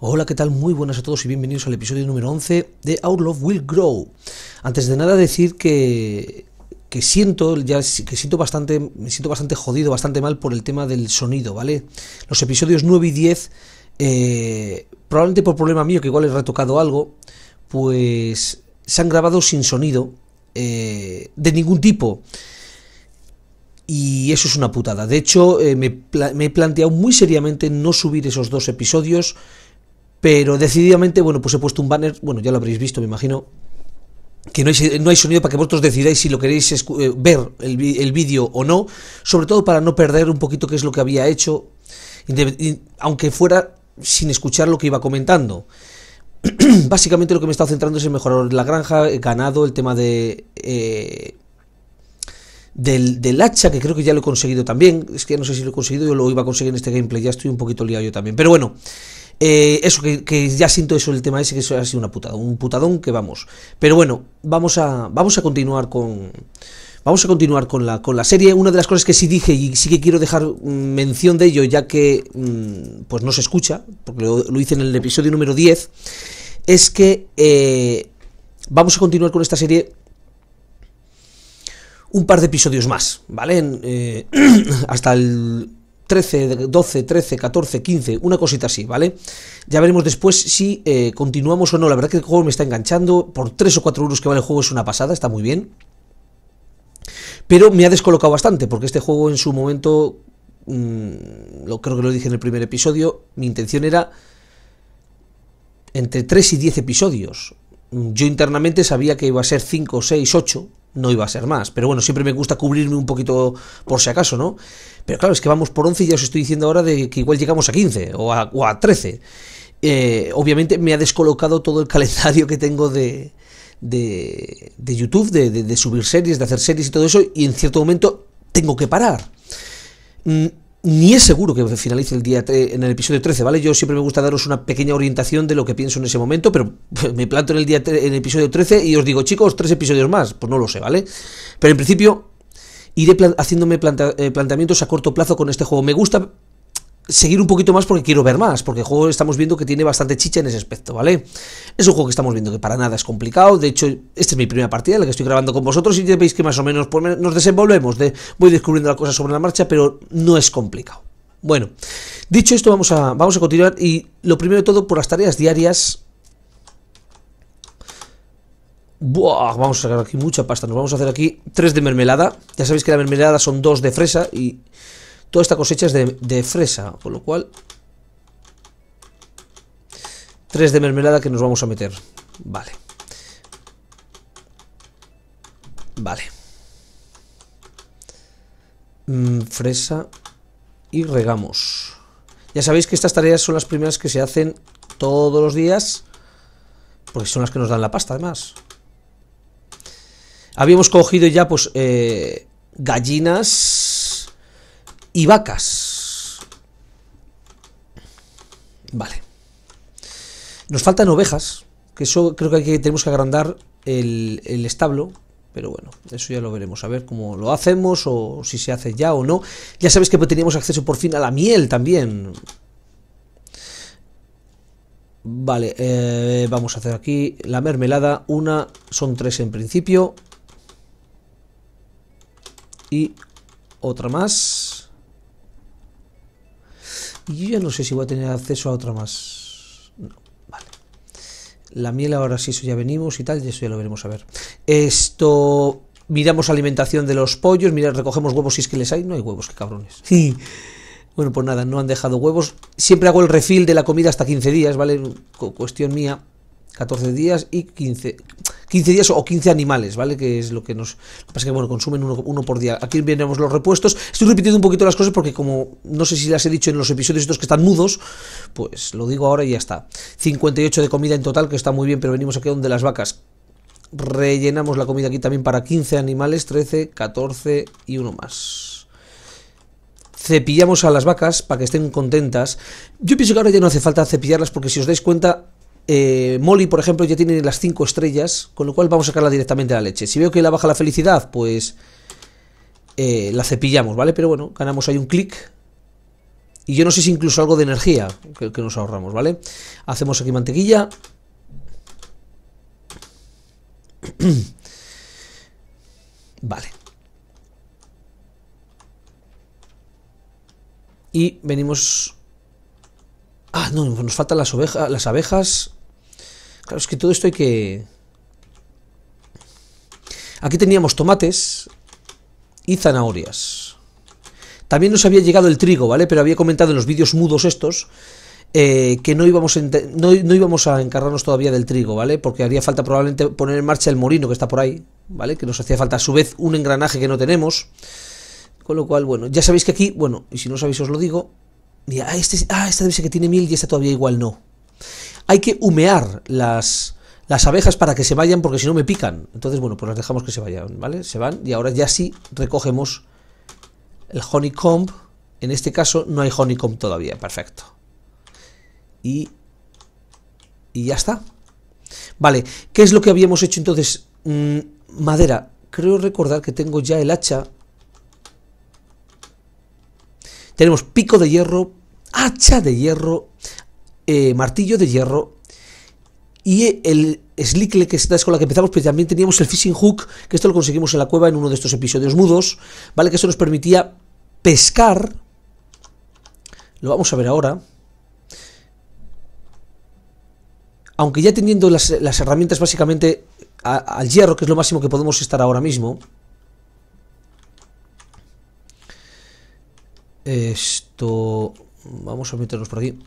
Hola, ¿qué tal? Muy buenas a todos y bienvenidos al episodio número 11 de Our Love Will Grow. Antes de nada decir que, que siento, ya que siento bastante, me siento bastante jodido, bastante mal por el tema del sonido, ¿vale? Los episodios 9 y 10, eh, probablemente por problema mío, que igual he retocado algo, pues se han grabado sin sonido, eh, de ningún tipo. Y eso es una putada. De hecho, eh, me he planteado muy seriamente no subir esos dos episodios pero decididamente, bueno, pues he puesto un banner, bueno, ya lo habréis visto, me imagino, que no hay, no sonido para que vosotros decidáis si lo queréis eh, ver el, vídeo o no, sobre todo para no perder un poquito qué es lo que había hecho, aunque fuera sin escuchar lo que iba comentando. Básicamente lo que me he estado centrando es en mejorar la granja, ganado, el tema de... Eh, del, del, hacha, que creo que ya lo he conseguido también. Es que no sé si lo he conseguido, yo lo iba a conseguir en este gameplay, ya estoy un poquito liado yo también. Pero bueno, eh, eso que, ya siento eso el tema ese que eso ha sido una putada, un putadón que vamos. Pero bueno, vamos a vamos a continuar con Vamos a continuar con la, con la serie. Una de las cosas que sí dije y sí que quiero dejar mención de ello, ya que mm, pues no se escucha, porque lo, hice en el episodio número 10, es que eh, vamos a continuar con esta serie un par de episodios más, ¿vale? Eh, hasta el 13, 12, 13, 14, 15, una cosita así, ¿vale? Ya veremos después si eh, continuamos o no. La verdad que el juego me está enganchando. Por 3 o 4 euros que vale el juego es una pasada, está muy bien. Pero me ha descolocado bastante, porque este juego en su momento, mm, lo creo que lo dije en el primer episodio, mi intención era entre 3 y 10 episodios. Yo internamente sabía que iba a ser 5, 6, 8, no iba a ser más. Pero bueno, siempre me gusta cubrirme un poquito por si acaso, ¿no? Pero claro, es que vamos por 11 y ya os estoy diciendo ahora de que igual llegamos a 15 o a, 13. Eh, obviamente me ha descolocado todo el calendario que tengo de, de, YouTube, de, subir series, de hacer series y todo eso, y en cierto momento tengo que parar. Mm, ni es seguro que finalice el día en el episodio 13, ¿vale? Yo siempre me gusta daros una pequeña orientación de lo que pienso en ese momento, pero me planto en el día en el episodio 13 y os digo, chicos, tres episodios más. Pues no lo sé, ¿vale? Pero en principio iré haciéndome eh, planteamientos a corto plazo con este juego. Me gusta seguir un poquito más porque quiero ver más, porque el juego estamos viendo que tiene bastante chicha en ese aspecto, ¿vale? Es un juego que estamos viendo que para nada es complicado, de hecho, esta es mi primera partida, la que estoy grabando con vosotros, y ya veis que más o menos pues, nos desenvolvemos, de, voy descubriendo la cosa sobre la marcha, pero no es complicado. Bueno, dicho esto, vamos a, vamos a continuar, y lo primero de todo, por las tareas diarias, Buah, vamos a sacar aquí mucha pasta. Nos vamos a hacer aquí tres de mermelada. Ya sabéis que la mermelada son dos de fresa y toda esta cosecha es de, fresa. Con lo cual, tres de mermelada que nos vamos a meter. Vale. Vale. Mm, fresa y regamos. Ya sabéis que estas tareas son las primeras que se hacen todos los días. Porque son las que nos dan la pasta, además. Habíamos cogido ya, pues, eh, gallinas y vacas. Vale. Nos faltan ovejas, que eso creo que, tenemos que agrandar el, establo. Pero bueno, eso ya lo veremos, a ver cómo lo hacemos o si se hace ya o no. Ya sabes que teníamos acceso por fin a la miel también. Vale, eh, vamos a hacer aquí la mermelada. Una, son tres en principio. Y otra más. Y yo ya no sé si voy a tener acceso a otra más. No, vale. La miel ahora sí, eso ya venimos y tal, y eso ya lo veremos a ver. Esto... Miramos alimentación de los pollos, mira, recogemos huevos si es que les hay. No hay huevos, qué cabrones. Bueno, pues nada, no han dejado huevos. Siempre hago el refil de la comida hasta 15 días, ¿vale? cuestión mía. 14 días y 15, 15 días o 15 animales, ¿vale? Que es lo que nos... Lo que pasa es que, bueno, consumen uno, por día. Aquí veremos los repuestos. Estoy repitiendo un poquito las cosas porque como no sé si las he dicho en los episodios estos que están mudos, pues lo digo ahora y ya está. 58 de comida en total, que está muy bien, pero venimos aquí donde las vacas. Rellenamos la comida aquí también para 15 animales, 13, 14 y uno más cepillamos a las vacas para que estén contentas. Yo pienso que ahora ya no hace falta cepillarlas porque si os dais cuenta, eh, Molly, por ejemplo, ya tiene las 5 estrellas, con lo cual vamos a sacarla directamente a la leche. Si veo que la baja la felicidad, pues eh, la cepillamos, ¿vale? Pero bueno, ganamos ahí un clic. Y yo no sé si incluso algo de energía que nos ahorramos, ¿vale? Hacemos aquí mantequilla. vale. Y venimos Ah, no, nos faltan las, ovejas, las abejas. Claro, es que todo esto hay que... Aquí teníamos tomates y zanahorias. También nos había llegado el trigo, ¿vale? Pero había comentado en los vídeos mudos estos eh, que no íbamos, íbamos a encargarnos todavía del trigo, ¿vale? Porque haría falta probablemente poner en marcha el morino que está por ahí, ¿vale? Que nos hacía falta a su vez un engranaje que no tenemos. Con lo cual, bueno, ya sabéis que aquí, bueno, y si no sabéis os lo digo, Ah, este, ah, esta debe ser que tiene mil y esta todavía igual no. Hay que humear las, abejas para que se vayan porque si no me pican. Entonces, bueno, pues las dejamos que se vayan, ¿vale? Se van y ahora ya sí recogemos el honeycomb. En este caso no hay honeycomb todavía, perfecto. Y, y ya está. Vale, ¿qué es lo que habíamos hecho entonces? Mm, madera. Creo recordar que tengo ya el hacha tenemos pico de hierro, hacha de hierro, eh, martillo de hierro y el slickle, que es con la que empezamos, pero pues también teníamos el fishing hook, que esto lo conseguimos en la cueva en uno de estos episodios mudos, ¿vale? Que eso nos permitía pescar. Lo vamos a ver ahora. Aunque ya teniendo las herramientas básicamente al hierro, que es lo máximo que podemos estar ahora mismo, Esto... Vamos a meternos por aquí.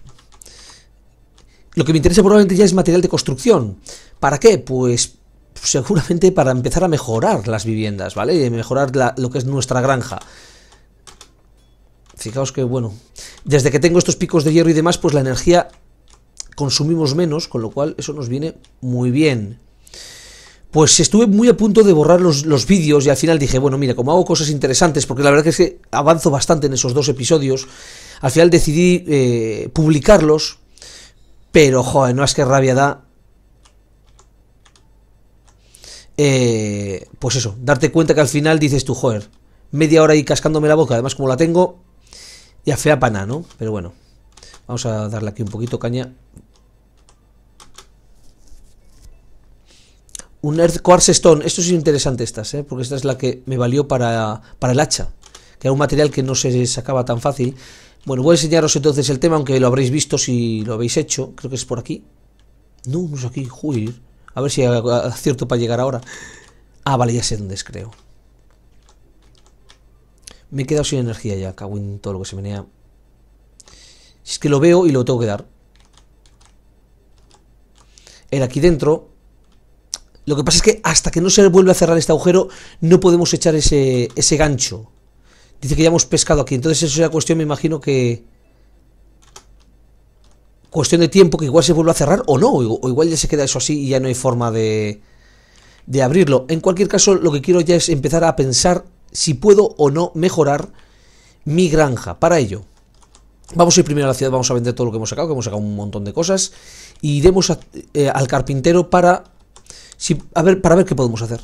Lo que me interesa probablemente ya es material de construcción. ¿Para qué? Pues seguramente para empezar a mejorar las viviendas, ¿vale? y Mejorar lo que es nuestra granja. Fijaos que, bueno, desde que tengo estos picos de hierro y demás, pues la energía consumimos menos, con lo cual eso nos viene muy bien pues estuve muy a punto de borrar los, vídeos y al final dije, bueno, mira, como hago cosas interesantes, porque la verdad que es que avanzo bastante en esos dos episodios, al final decidí eh, publicarlos, pero, joder, no es que rabia da eh, pues eso, darte cuenta que al final dices tú, joder, media hora ahí cascándome la boca, además como la tengo, ya fea pana, ¿no? Pero bueno, vamos a darle aquí un poquito caña. un Earth Quartz Stone. Esto es interesante estas, ¿eh? porque esta es la que me valió para, el hacha, que era un material que no se sacaba tan fácil. Bueno, voy a enseñaros entonces el tema, aunque lo habréis visto si lo habéis hecho. Creo que es por aquí. No, no es aquí, joder. A ver si acierto para llegar ahora. Ah, vale, ya sé dónde es, creo. Me he quedado sin energía ya, cago en todo lo que se menea. es que lo veo y lo tengo que dar. Era aquí dentro. Lo que pasa es que hasta que no se vuelve a cerrar este agujero, no podemos echar ese, gancho. Dice que ya hemos pescado aquí. Entonces eso es una cuestión, me imagino que... Cuestión de tiempo que igual se vuelva a cerrar o no. O igual ya se queda eso así y ya no hay forma de, de abrirlo. En cualquier caso, lo que quiero ya es empezar a pensar si puedo o no mejorar mi granja. Para ello, Vamos a ir primero a la ciudad, vamos a vender todo lo que hemos sacado, que hemos sacado un montón de cosas. Y iremos eh, al carpintero para a ver, para ver qué podemos hacer.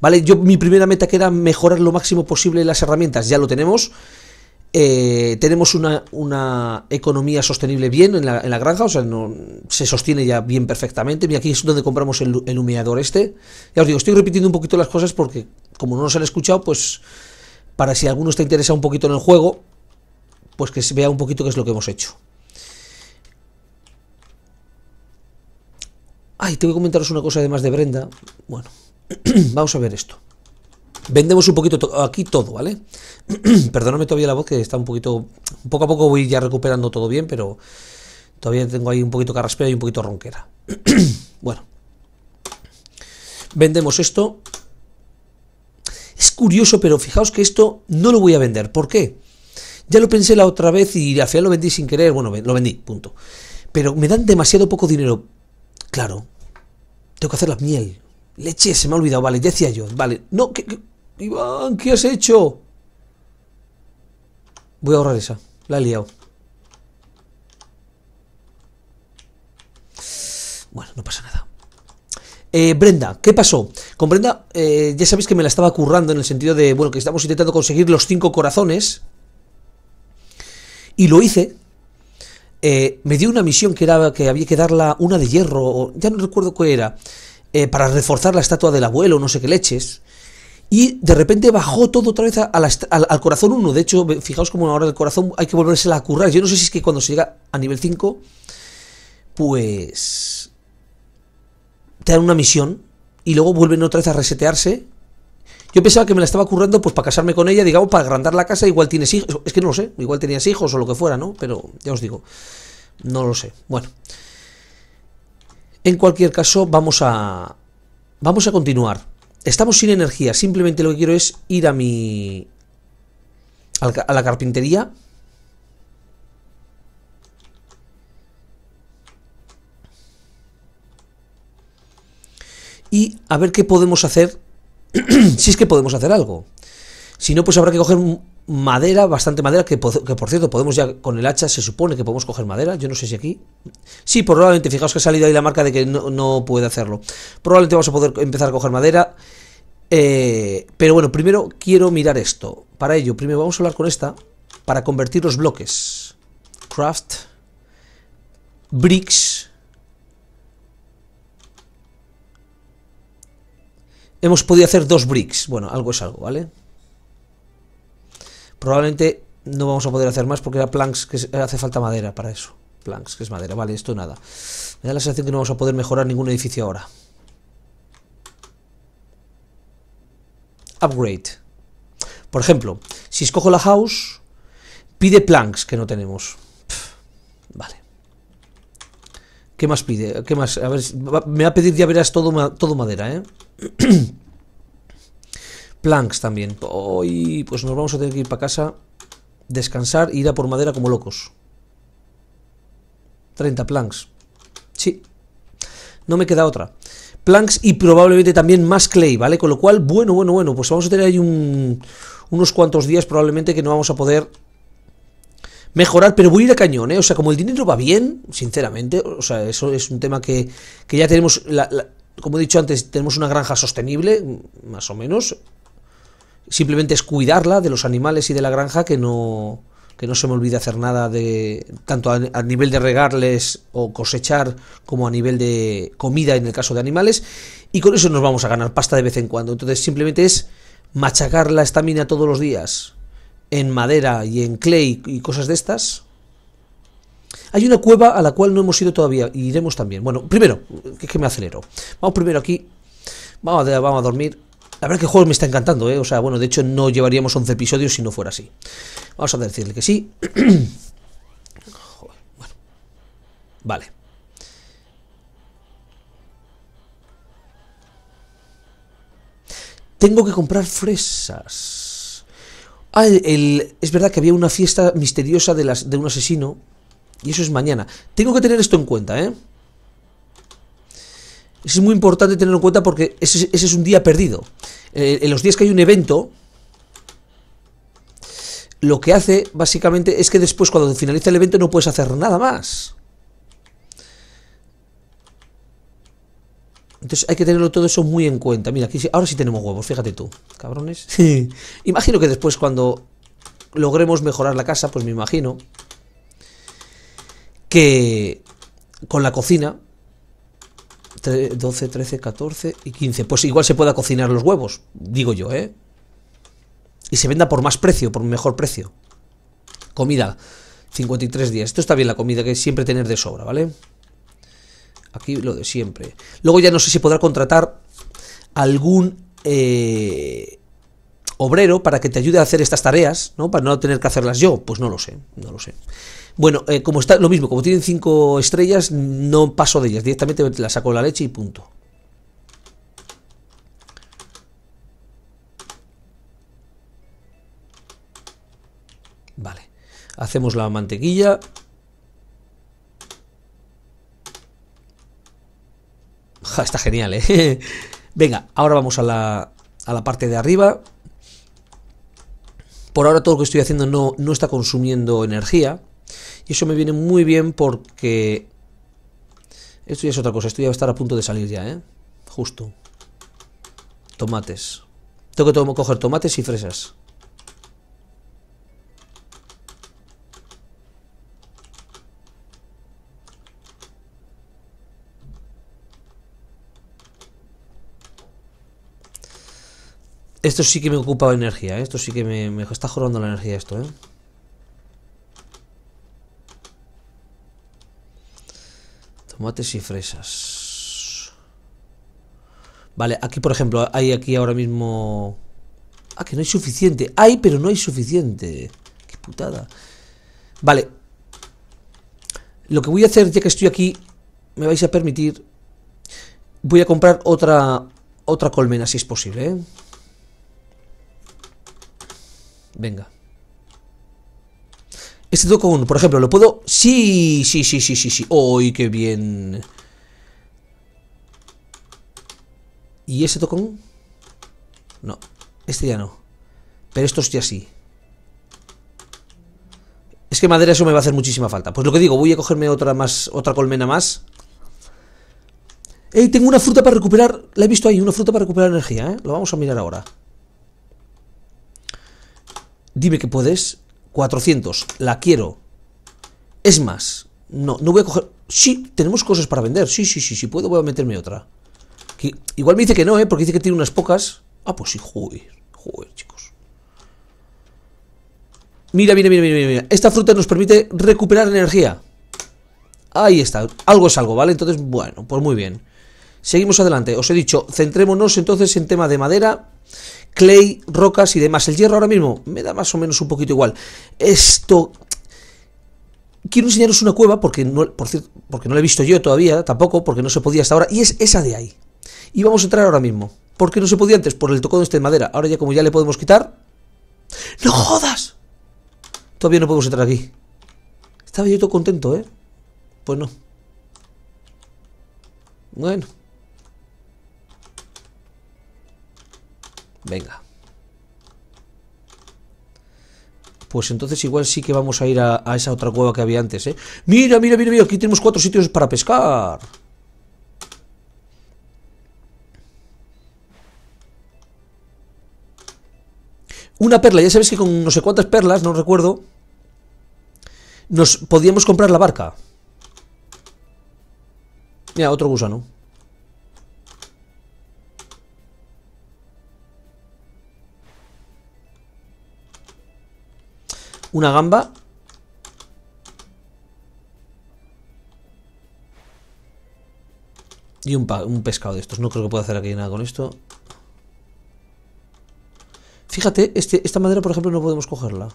Vale, yo mi primera meta que era mejorar lo máximo posible las herramientas, ya lo tenemos. Eh, tenemos una, economía sostenible bien en la, granja, o sea, no, se sostiene ya bien perfectamente. y aquí es donde compramos el, humeador este. Ya os digo, estoy repitiendo un poquito las cosas porque, como no nos han escuchado, pues para si alguno está interesado un poquito en el juego, pues que se vea un poquito qué es lo que hemos hecho. Ay, voy que comentaros una cosa además de Brenda. Bueno, vamos a ver esto. Vendemos un poquito aquí todo, ¿vale? Perdóname todavía la voz que está un poquito... Poco a poco voy ya recuperando todo bien, pero todavía tengo ahí un poquito carraspera y un poquito ronquera. bueno. Vendemos esto. Es curioso, pero fijaos que esto no lo voy a vender. ¿Por qué? Ya lo pensé la otra vez y al final lo vendí sin querer. Bueno, lo vendí, punto. Pero me dan demasiado poco dinero. Claro, tengo que hacer la miel. Leche, se me ha olvidado. Vale, decía yo. Vale. No, ¿qué, Iván, ¿qué has hecho? Voy a ahorrar esa. La he liado. Bueno, no pasa nada. Eh, Brenda, ¿qué pasó? Con Brenda, eh, ya sabéis que me la estaba currando en el sentido de, bueno, que estamos intentando conseguir los cinco corazones. Y lo hice, eh, me dio una misión que era que había que darla una de hierro, o, ya no recuerdo cuál era, eh, para reforzar la estatua del abuelo, no sé qué leches. Y de repente bajó todo otra vez al, corazón 1. De hecho, fijaos como ahora el corazón hay que volvérsela a currar. Yo no sé si es que cuando se llega a nivel 5, pues. te dan una misión y luego vuelven otra vez a resetearse yo pensaba que me la estaba currando pues para casarme con ella, digamos, para agrandar la casa, igual tienes hijos, es que no lo sé, igual tenías hijos o lo que fuera, ¿no? Pero ya os digo, no lo sé. Bueno. En cualquier caso, vamos a vamos a continuar. Estamos sin energía, simplemente lo que quiero es ir a mi a la carpintería y a ver qué podemos hacer si es que podemos hacer algo. Si no, pues habrá que coger madera, bastante madera, que, por cierto, podemos ya con el hacha, se supone que podemos coger madera, yo no sé si aquí. Sí, probablemente, fijaos que ha salido ahí la marca de que no, puede hacerlo. Probablemente vamos a poder empezar a coger madera. Eh, pero bueno, primero quiero mirar esto. Para ello, primero vamos a hablar con esta para convertir los bloques. Craft. Bricks. Hemos podido hacer dos bricks. Bueno, algo es algo, ¿vale? Probablemente no vamos a poder hacer más porque era planks que hace falta madera para eso. Planks, que es madera. Vale, esto nada. Me da la sensación que no vamos a poder mejorar ningún edificio ahora. Upgrade. Por ejemplo, si escojo la house, pide planks que no tenemos. vale. ¿Qué más pide? ¿Qué más? A ver, me va a pedir, ya verás, todo, todo madera, ¿eh? Planks también. Hoy, pues nos vamos a tener que ir para casa, descansar e ir a por madera como locos. 30 planks. Sí. No me queda otra. Planks y probablemente también más clay, ¿vale? Con lo cual, bueno, bueno, bueno, pues vamos a tener ahí unos cuantos días probablemente que no vamos a poder mejorar, pero voy a ir a cañón, ¿eh? O sea, como el dinero va bien, sinceramente, o sea, eso es un tema que, ya tenemos, como he dicho antes, tenemos una granja sostenible, más o menos. Simplemente es cuidarla de los animales y de la granja que no que no se me olvide hacer nada de tanto a, a, nivel de regarles o cosechar como a nivel de comida en el caso de animales y con eso nos vamos a ganar pasta de vez en cuando entonces simplemente es machacar la estamina todos los días en madera y en clay y cosas de estas. Hay una cueva a la cual no hemos ido todavía y iremos también. Bueno, primero, que, me acelero. Vamos primero aquí. Vamos a, vamos a dormir. La verdad que el juego me está encantando, ¿eh? O sea, bueno, de hecho no llevaríamos 11 episodios si no fuera así. Vamos a decirle que sí. Joder, bueno. Vale. Tengo que comprar fresas. Ah, es verdad que había una fiesta misteriosa de, un asesino. Y eso es mañana. Tengo que tener esto en cuenta, ¿eh? es muy importante tenerlo en cuenta porque ese, es un día perdido. Eh, en los días que hay un evento, lo que hace básicamente es que después cuando finaliza el evento no puedes hacer nada más. Entonces hay que tenerlo todo eso muy en cuenta. Mira, aquí ahora sí tenemos huevos, fíjate tú, cabrones. imagino que después cuando logremos mejorar la casa, pues me imagino que con la cocina 12, 13, 14 y 15, pues igual se pueda cocinar los huevos, digo yo, ¿eh? Y se venda por más precio, por mejor precio. Comida, 53 días. Esto está bien la comida, que siempre tener de sobra, ¿vale? Aquí lo de siempre. Luego ya no sé si podrá contratar algún eh, obrero para que te ayude a hacer estas tareas, ¿no? Para no tener que hacerlas yo. Pues no lo sé, no lo sé. Bueno, eh, como está, lo mismo, como tienen cinco estrellas, no paso de ellas. Directamente las saco la leche y punto. Vale. Hacemos la mantequilla está genial, ¿eh? Venga, ahora vamos a la, parte de arriba. Por ahora todo lo que estoy haciendo no, no está consumiendo energía. Y eso me viene muy bien porque... Esto ya es otra cosa, esto ya va a estar a punto de salir ya, ¿eh? Justo. Tomates. Tengo que coger tomates y fresas. Esto sí que me ocupa energía, ¿eh? Esto sí que me, está jorando la energía esto, ¿eh? Tomates y fresas. Vale, aquí por ejemplo, hay aquí ahora mismo... Ah, que no hay suficiente. Hay, pero no hay suficiente. Qué putada. Vale. Lo que voy a hacer, ya que estoy aquí, me vais a permitir... Voy a comprar otra, otra colmena, si es posible, ¿eh? Venga. Este tocón, por ejemplo, lo puedo... Sí, sí, sí, sí, sí, sí. ¡Uy, qué bien! ¿Y ese tocón? No, este ya no. Pero estos ya sí. Es que madera eso me va a hacer muchísima falta. Pues lo que digo, voy a cogerme otra más, otra colmena más. ¡Ey! Tengo una fruta para recuperar. La he visto ahí, una fruta para recuperar energía, ¿eh? Lo vamos a mirar ahora. Dime que puedes. 400. La quiero. Es más. No, no voy a coger... Sí, tenemos cosas para vender. Sí, sí, sí, sí. Puedo, voy a meterme otra. igual me dice que no, ¿eh? Porque dice que tiene unas pocas. Ah, pues sí, joder. Joder, chicos. Mira, mira, mira, mira, mira. Esta fruta nos permite recuperar energía. Ahí está. Algo es algo, ¿vale? Entonces, bueno, pues muy bien. Seguimos adelante. Os he dicho, centrémonos entonces en tema de madera clay, rocas y demás. El hierro ahora mismo me da más o menos un poquito igual. Esto... Quiero enseñaros una cueva, porque no, porque no la he visto yo todavía, tampoco, porque no se podía hasta ahora, y es esa de ahí. Y vamos a entrar ahora mismo. ¿Por qué no se podía antes? Por el tocón este de madera. Ahora ya como ya le podemos quitar... ¡No jodas! Todavía no podemos entrar aquí. Estaba yo todo contento, ¿eh? Pues no. Bueno. Venga. Pues entonces igual sí que vamos a ir a, esa otra cueva que había antes, ¿eh? ¡Mira, mira, mira, mira! Aquí tenemos cuatro sitios para pescar. Una perla, ya sabes que con no sé cuántas perlas, no recuerdo, nos podíamos comprar la barca. Mira, otro gusano. Una gamba. Y un, pescado de estos. No creo que pueda hacer aquí nada con esto. Fíjate, este, esta madera, por ejemplo, no podemos cogerla.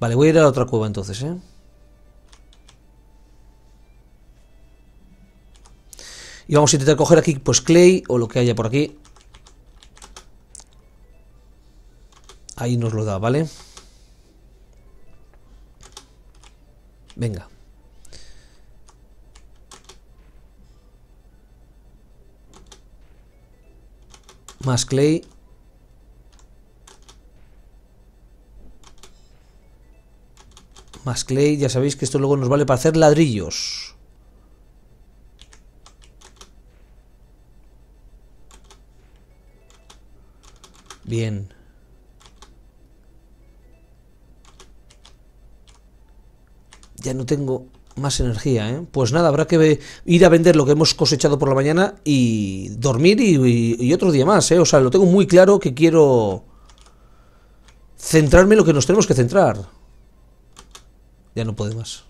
Vale, voy a ir a la otra cueva entonces, ¿eh? Y vamos a intentar coger aquí, pues, clay o lo que haya por aquí. Ahí nos lo da, ¿vale? Venga. Más clay. Más clay. Ya sabéis que esto luego nos vale para hacer ladrillos. Bien. ya no tengo más energía, ¿eh? Pues nada, habrá que ir a vender lo que hemos cosechado por la mañana y dormir y, otro día más, ¿eh? O sea, lo tengo muy claro que quiero centrarme en lo que nos tenemos que centrar. Ya no puede más.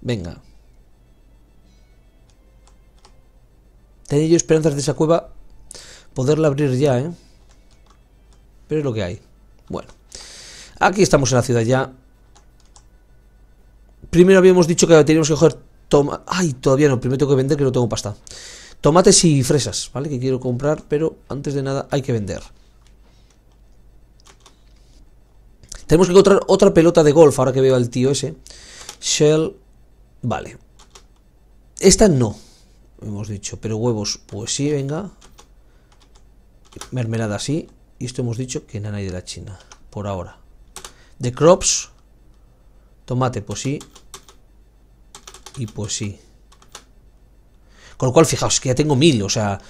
Venga. Tenía yo esperanzas de esa cueva poderla abrir ya, ¿eh? Pero es lo que hay. Bueno. Aquí estamos en la ciudad ya. Primero habíamos dicho que teníamos que coger toma... Ay, todavía no. Primero tengo que vender que no tengo pasta. Tomates y fresas, ¿vale? Que quiero comprar, pero antes de nada hay que vender. Tenemos que encontrar otra pelota de golf, ahora que veo al tío ese. Shell... Vale. Esta no, hemos dicho. Pero huevos, pues sí, venga mermelada así. Y esto hemos dicho que nada hay de la China, por ahora. De crops, tomate, pues sí. Y pues sí. Con lo cual, fijaos, que ya tengo mil, o sea...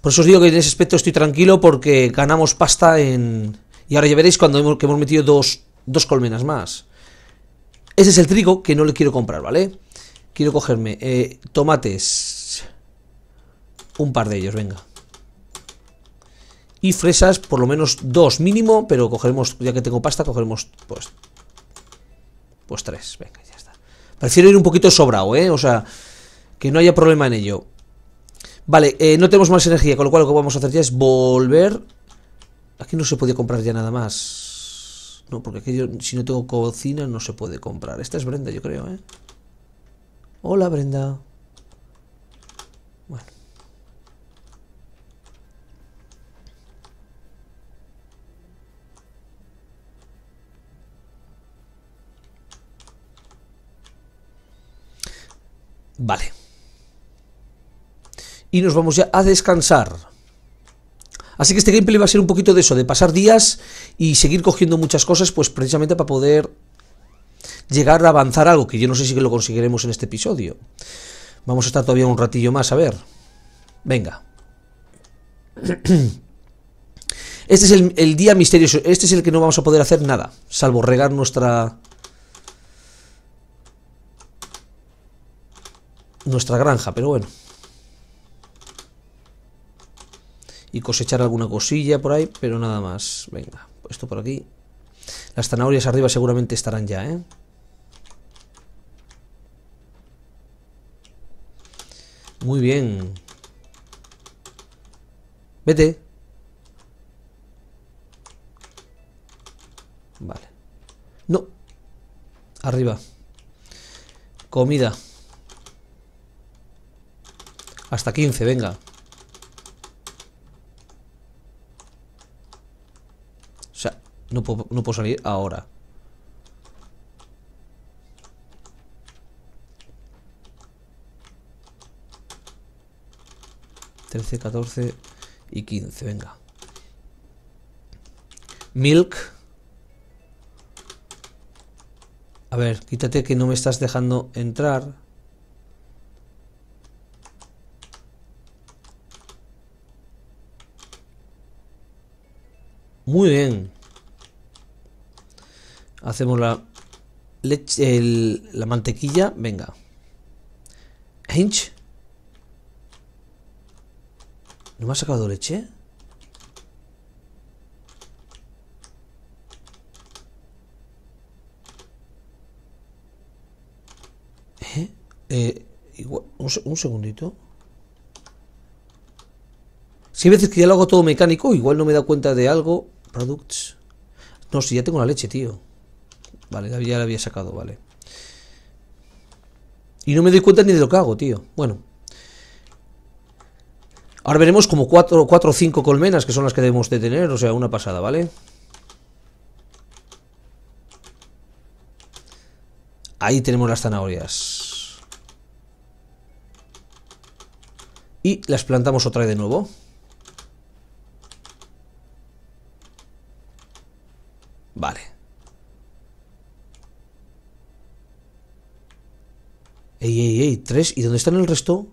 Por eso os digo que en ese aspecto estoy tranquilo porque ganamos pasta en... Y ahora ya veréis cuando hemos, que hemos metido dos, dos colmenas más. Ese es el trigo que no le quiero comprar, ¿vale? Quiero cogerme eh, tomates. Un par de ellos, venga y fresas por lo menos dos mínimo, pero cogeremos, ya que tengo pasta, cogeremos pues, pues tres, venga, ya está. Prefiero ir un poquito sobrado, ¿eh? O sea, que no haya problema en ello. Vale, eh, no tenemos más energía, con lo cual lo que vamos a hacer ya es volver... Aquí no se podía comprar ya nada más. No, porque si no tengo cocina no se puede comprar. Esta es Brenda, yo creo, ¿eh? Hola, Brenda. Vale. Y nos vamos ya a descansar. Así que este gameplay va a ser un poquito de eso, de pasar días y seguir cogiendo muchas cosas, pues precisamente para poder llegar a avanzar algo, que yo no sé si lo conseguiremos en este episodio. Vamos a estar todavía un ratillo más, a ver. Venga. Este es el, el día misterioso, este es el que no vamos a poder hacer nada, salvo regar nuestra nuestra granja, pero bueno. Y cosechar alguna cosilla por ahí, pero nada más. Venga, esto por aquí. Las zanahorias arriba seguramente estarán ya, ¿eh? Muy bien. Vete. Vale. No. Arriba. Comida. Hasta 15, venga. O sea, no puedo, salir ahora. Trece, catorce y 15, venga. Milk. A ver, quítate que no me estás dejando entrar. Muy bien. Hacemos la leche, la mantequilla. Venga. Hinch. ¿No me ha sacado leche? ¿Eh? Eh, un, segundito. Si a veces que ya lo hago todo mecánico, igual no me da cuenta de algo Products. No, si ya tengo la leche, tío. Vale, ya la había sacado, vale. Y no me doy cuenta ni de lo que hago, tío. Bueno. Ahora veremos como cuatro o cinco colmenas, que son las que debemos de tener. O sea, una pasada, ¿vale? Ahí tenemos las zanahorias. Y las plantamos otra vez de nuevo. Vale. Ey, ey, ey, tres. ¿Y dónde están el resto?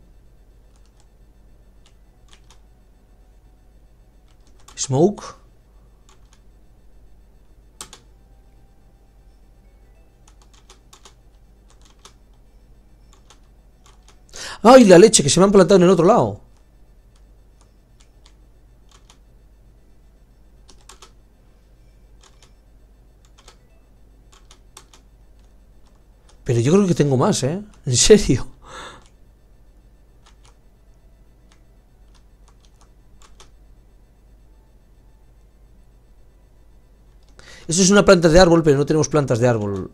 Smoke. ¡Ay, la leche! Que se me han plantado en el otro lado. yo creo que tengo más, ¿eh? En serio. Eso es una planta de árbol, pero no tenemos plantas de árbol.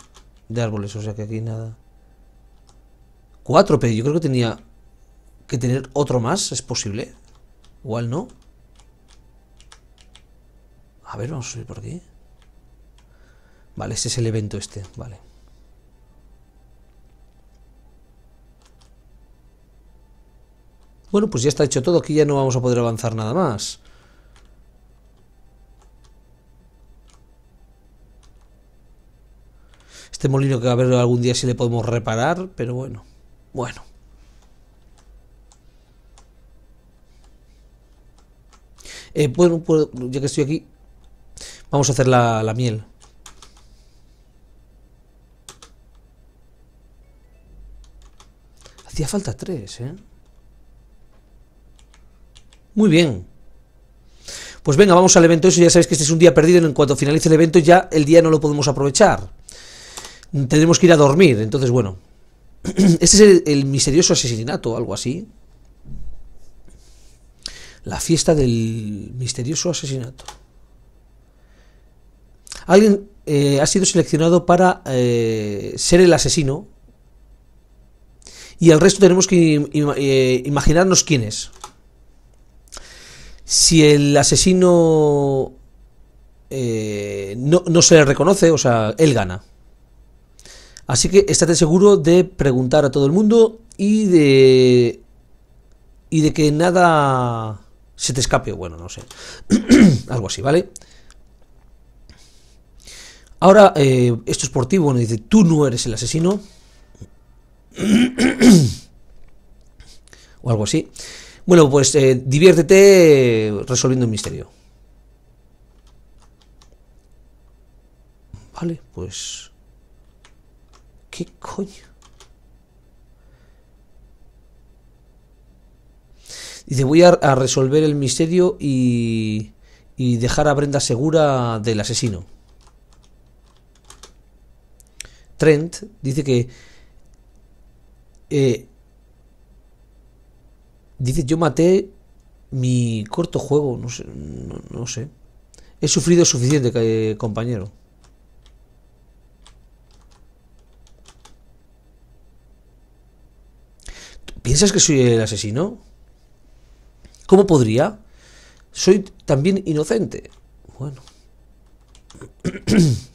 De árboles, o sea que aquí nada. Cuatro, pero yo creo que tenía que tener otro más. ¿Es posible? Igual no. A ver, vamos a subir por aquí. Vale, ese es el evento este, vale. Bueno, pues ya está hecho todo, aquí ya no vamos a poder avanzar nada más. Este molino que va a ver algún día si le podemos reparar, pero bueno. Bueno. Eh, bueno, ya que estoy aquí, vamos a hacer la, la miel. Hacía falta tres, ¿eh? Muy bien. Pues venga, vamos al evento. Eso ya sabéis que este es un día perdido. En cuanto finalice el evento, ya el día no lo podemos aprovechar. Tenemos que ir a dormir. Entonces, bueno. Este es el, misterioso asesinato, algo así. La fiesta del misterioso asesinato. Alguien eh, ha sido seleccionado para eh, ser el asesino. Y al resto tenemos que eh, imaginarnos quién es si el asesino eh, no, se le reconoce, o sea, él gana. Así que estate seguro de preguntar a todo el mundo y de. y de que nada se te escape, bueno, no sé. Algo así, ¿vale? Ahora, eh, esto es por ti, bueno, dice, tú no eres el asesino. o algo así. Bueno, pues eh, diviértete resolviendo un misterio. Vale, pues... ¿Qué coño? Dice, voy a, resolver el misterio y, y dejar a Brenda segura del asesino. Trent dice que eh, Dice, yo maté mi corto juego, no sé, no, sé. He sufrido suficiente, eh, compañero. ¿Piensas que soy el asesino? ¿Cómo podría? Soy también inocente. Bueno.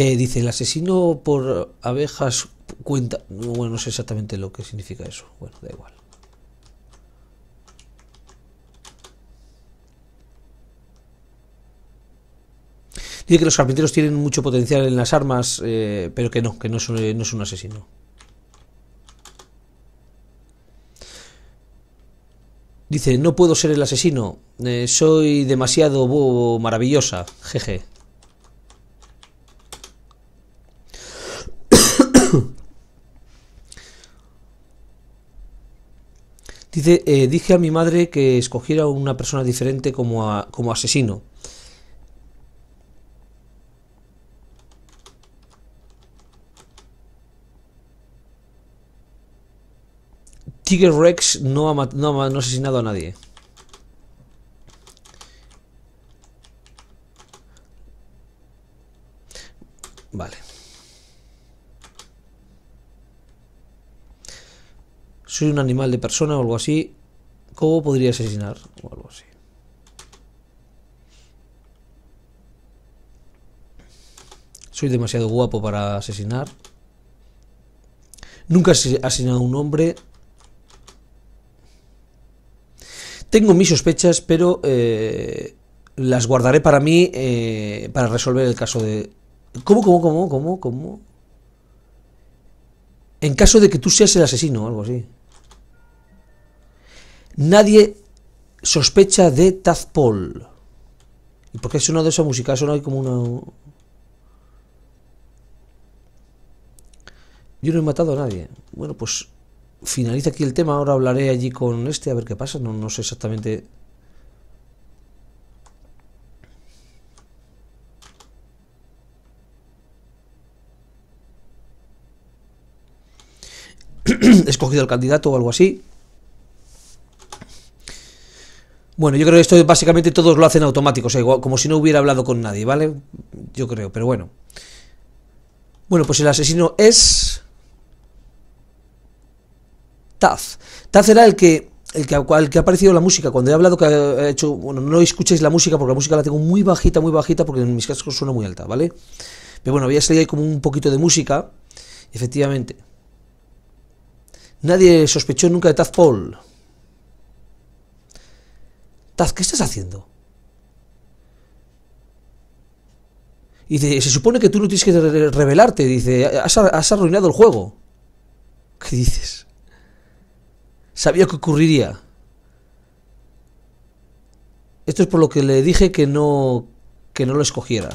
Eh, dice, el asesino por abejas cuenta... Bueno, no sé exactamente lo que significa eso. Bueno, da igual. Dice que los carpinteros tienen mucho potencial en las armas, eh, pero que no, que no es, eh, no es un asesino. Dice, no puedo ser el asesino, soy demasiado maravillosa, jeje. Eh, dije a mi madre que escogiera una persona diferente como, como asesino. Tiger Rex no ha, no, no ha asesinado a nadie. soy un animal de persona o algo así, ¿cómo podría asesinar? O algo así. Soy demasiado guapo para asesinar. Nunca he asesinado a un hombre. Tengo mis sospechas, pero eh, las guardaré para mí eh, para resolver el caso de... ¿Cómo, cómo, cómo, cómo, cómo? En caso de que tú seas el asesino o algo así. Nadie sospecha de Tazpol. ¿Y por qué ha de esa música? no hay como una... Yo no he matado a nadie. Bueno, pues finaliza aquí el tema. Ahora hablaré allí con este a ver qué pasa. No, sé exactamente... He escogido el candidato o algo así. Bueno, yo creo que esto básicamente todos lo hacen automático, o sea, como si no hubiera hablado con nadie, ¿vale? Yo creo, pero bueno. Bueno, pues el asesino es... Taz. Taz era el que, el que ha aparecido la música. Cuando he hablado que ha hecho... Bueno, no escuchéis la música porque la música la tengo muy bajita, muy bajita, porque en mis cascos suena muy alta, ¿vale? Pero bueno, había salido ahí como un poquito de música, efectivamente. Nadie sospechó nunca de Taz Paul. Taz, ¿qué estás haciendo? Y dice, se supone que tú no tienes que revelarte. Dice, has, arruinado el juego. ¿Qué dices? Sabía que ocurriría. Esto es por lo que le dije que no, que no lo escogiera.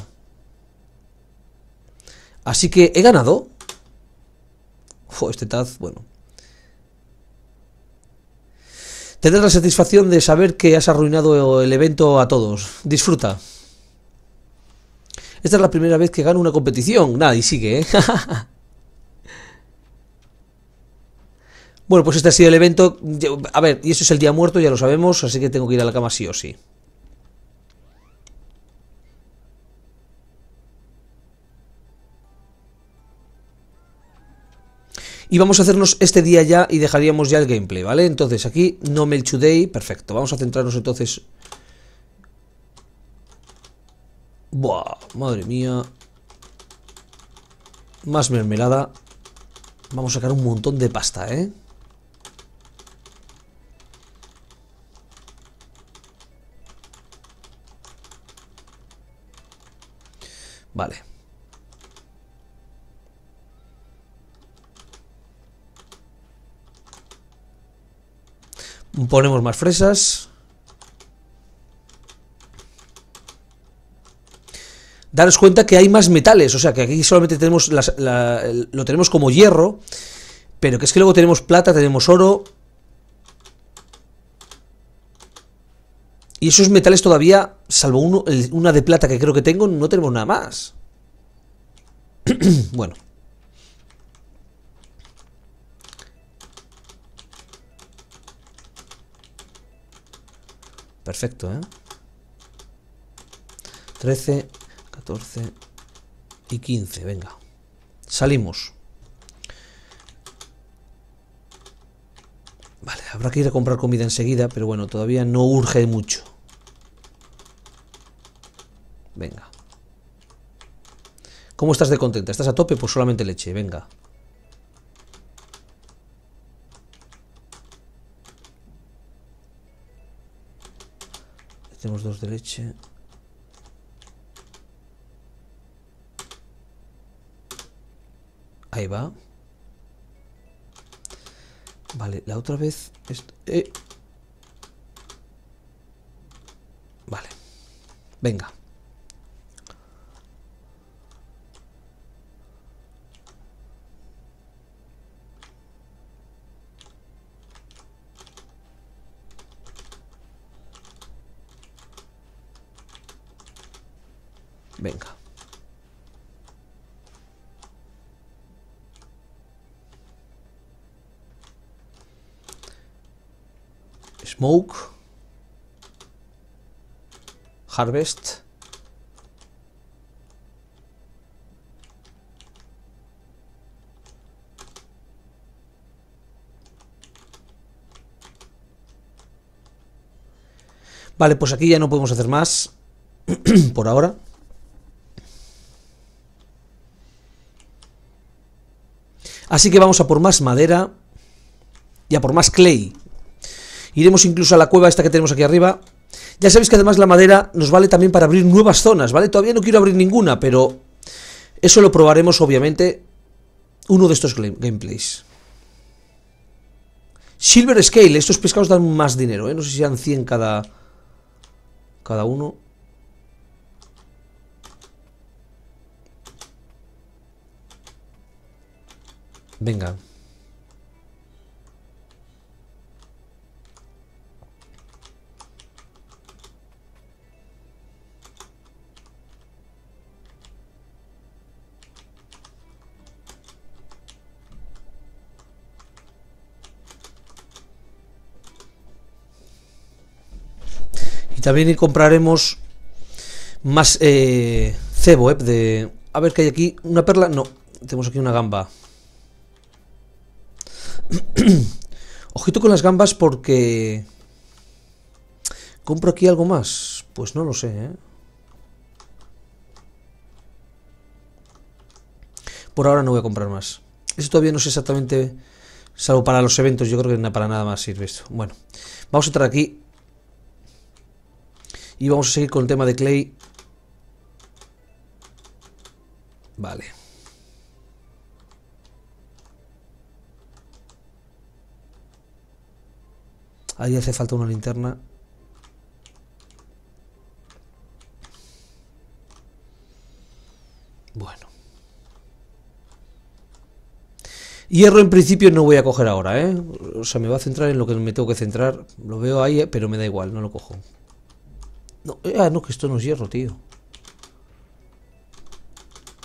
Así que he ganado. Uf, este Taz, bueno. Tendrás la satisfacción de saber que has arruinado el evento a todos. Disfruta. Esta es la primera vez que gano una competición. Nada, y sigue, ¿eh? bueno, pues este ha sido el evento. A ver, y eso es el día muerto, ya lo sabemos, así que tengo que ir a la cama sí o sí. Y vamos a hacernos este día ya y dejaríamos ya el gameplay, ¿vale? Entonces aquí, no Melt Today, perfecto. Vamos a centrarnos entonces... Buah, madre mía. Más mermelada. Vamos a sacar un montón de pasta, ¿eh? Vale. Ponemos más fresas. Daros cuenta que hay más metales, o sea que aquí solamente tenemos lo tenemos como hierro, pero que es que luego tenemos plata, tenemos oro. Y esos metales todavía, salvo una de plata que creo que tengo, no tenemos nada más. bueno. Perfecto, ¿eh? 13, 14 y 15, venga. Salimos. Vale, habrá que ir a comprar comida enseguida, pero bueno, todavía no urge mucho. Venga. ¿Cómo estás de contenta? ¿Estás a tope? Pues solamente leche, venga. Tenemos dos de leche. Ahí va. Vale, la otra vez... Eh. Vale. Venga. harvest Vale, pues aquí ya no podemos hacer más por ahora. Así que vamos a por más madera y a por más clay. Iremos incluso a la cueva esta que tenemos aquí arriba ya sabéis que además la madera nos vale también para abrir nuevas zonas, ¿vale? Todavía no quiero abrir ninguna, pero eso lo probaremos obviamente uno de estos gameplays. Silver Scale, estos pescados dan más dinero, ¿eh? No sé si sean 100 cada, cada uno. Venga. También compraremos más eh, cebo, eh, De, a ver, ¿qué hay aquí? ¿Una perla? No, tenemos aquí una gamba. Ojito con las gambas porque... ¿Compro aquí algo más? Pues no lo sé, eh. Por ahora no voy a comprar más. Esto todavía no sé exactamente... Salvo para los eventos, yo creo que para nada más sirve esto. Bueno, vamos a entrar aquí y vamos a seguir con el tema de Clay. Vale. Ahí hace falta una linterna. Bueno. Hierro en principio no voy a coger ahora, ¿eh? O sea, me va a centrar en lo que me tengo que centrar. Lo veo ahí, eh, pero me da igual, no lo cojo. No, eh, ah, no, que esto no es hierro, tío.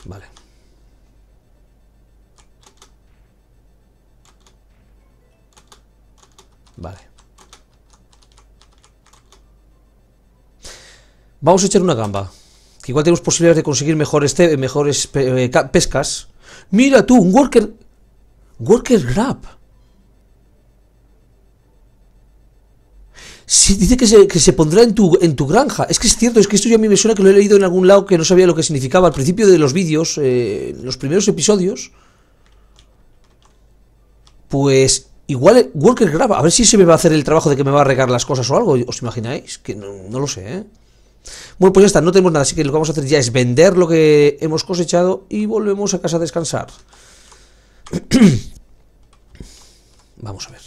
Vale. Vale. Vamos a echar una gamba. Que igual tenemos posibilidades de conseguir este, mejores, mejores eh, pescas. Mira tú, un worker... Worker grab. Sí, dice que se, pondrá en tu, en tu granja. Es que es cierto, es que esto ya a mí me suena que lo he leído en algún lado que no sabía lo que significaba. Al principio de los vídeos, eh, los primeros episodios, pues igual worker graba. A ver si se me va a hacer el trabajo de que me va a regar las cosas o algo. ¿Os imagináis? Que no, no lo sé, ¿eh? Bueno, pues ya está, no tenemos nada, así que lo que vamos a hacer ya es vender lo que hemos cosechado y volvemos a casa a descansar. vamos a ver.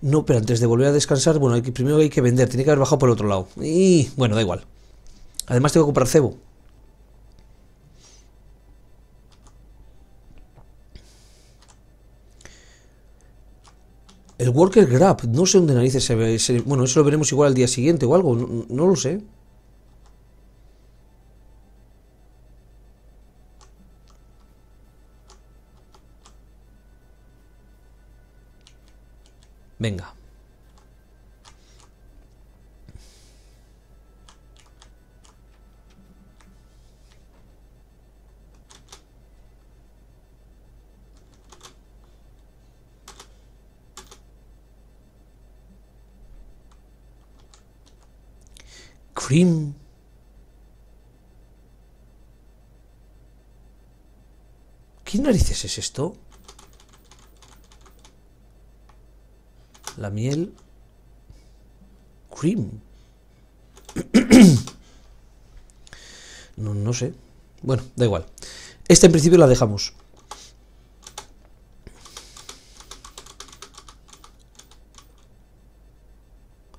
No, pero antes de volver a descansar, bueno, hay primero hay que vender, tiene que haber bajado por el otro lado. Y bueno, da igual. Además tengo que comprar cebo. El worker grab, no sé dónde narices se ve. bueno, eso lo veremos igual al día siguiente o algo, no lo sé. Venga. Cream. ¿Qué narices es esto? La miel cream. no, sé. Bueno, da igual. Esta en principio la dejamos.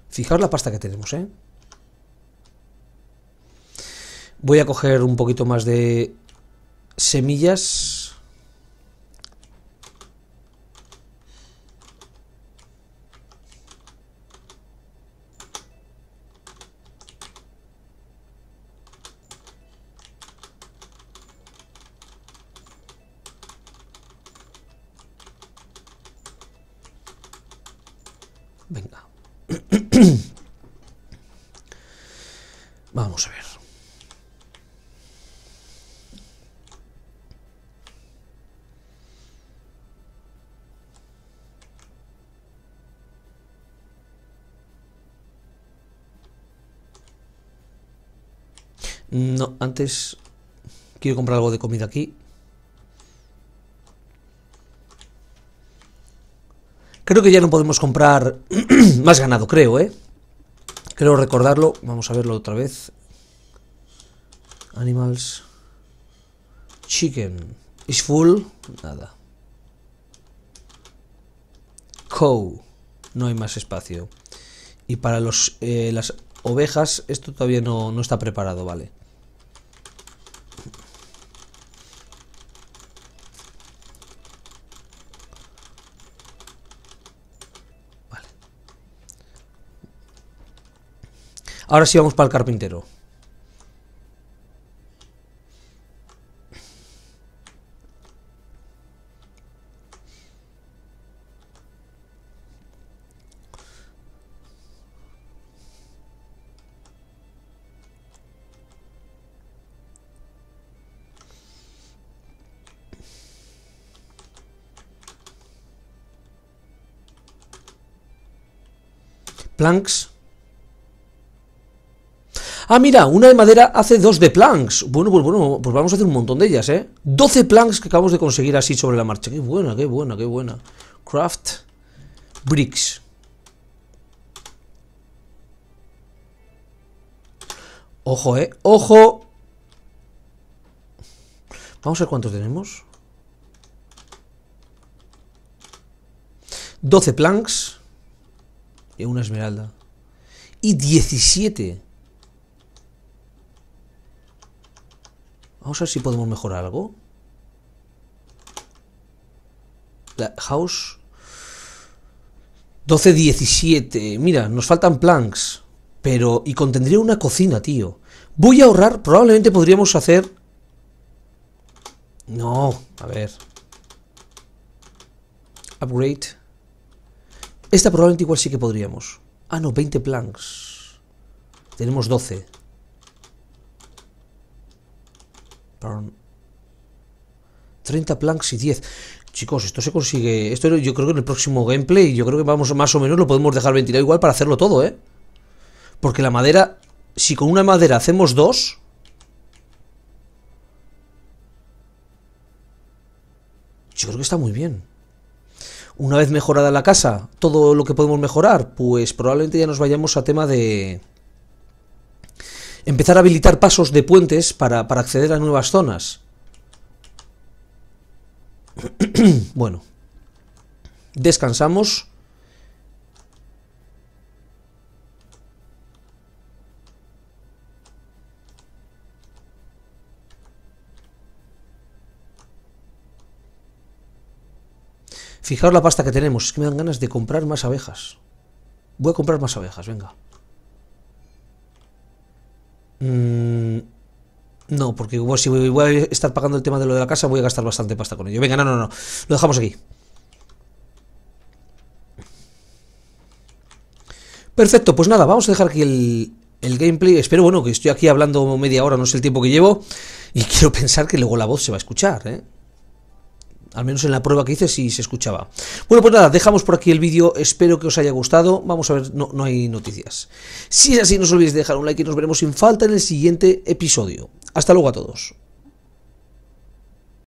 Fijaos la pasta que tenemos, ¿eh? Voy a coger un poquito más de semillas No, antes quiero comprar algo de comida aquí. Creo que ya no podemos comprar más ganado, creo, ¿eh? Creo recordarlo. Vamos a verlo otra vez. Animals. Chicken. Is full. Nada. Cow. No hay más espacio. Y para los, eh, las ovejas, esto todavía no está preparado, vale. Ahora sí vamos para el carpintero. Planks Ah, mira, una de madera hace dos de planks. Bueno, pues bueno, pues vamos a hacer un montón de ellas, ¿eh? 12 planks que acabamos de conseguir así sobre la marcha. Qué buena, qué buena, qué buena. Craft bricks. Ojo, ¿eh? Ojo. Vamos a ver cuántos tenemos. 12 planks y una esmeralda. Y 17 Vamos a ver si podemos mejorar algo. house. 12, 17. Mira, nos faltan planks. Pero... Y contendría una cocina, tío. Voy a ahorrar. Probablemente podríamos hacer... No, a ver. Upgrade. Esta probablemente igual sí que podríamos. Ah, no, 20 planks. Tenemos 12. 30 planks y 10. Chicos, esto se consigue... Esto yo creo que en el próximo gameplay, yo creo que vamos más o menos lo podemos dejar ventilado igual para hacerlo todo, ¿eh? Porque la madera... Si con una madera hacemos dos... Yo creo que está muy bien. Una vez mejorada la casa, todo lo que podemos mejorar, pues probablemente ya nos vayamos a tema de empezar a habilitar pasos de puentes para, acceder a nuevas zonas. bueno. Descansamos. Fijaos la pasta que tenemos. Es que me dan ganas de comprar más abejas. Voy a comprar más abejas, venga. Mm, no, porque si voy a estar pagando el tema de lo de la casa, voy a gastar bastante pasta con ello. Venga, no, no, no. Lo dejamos aquí. Perfecto, pues nada, vamos a dejar aquí el, el gameplay. Espero, bueno, que estoy aquí hablando media hora, no sé el tiempo que llevo. Y quiero pensar que luego la voz se va a escuchar, ¿eh? al menos en la prueba que hice sí se escuchaba. Bueno, pues nada, dejamos por aquí el vídeo, espero que os haya gustado, vamos a ver, no, hay noticias. Si es así, no os olvidéis dejar un like y nos veremos sin falta en el siguiente episodio. Hasta luego a todos.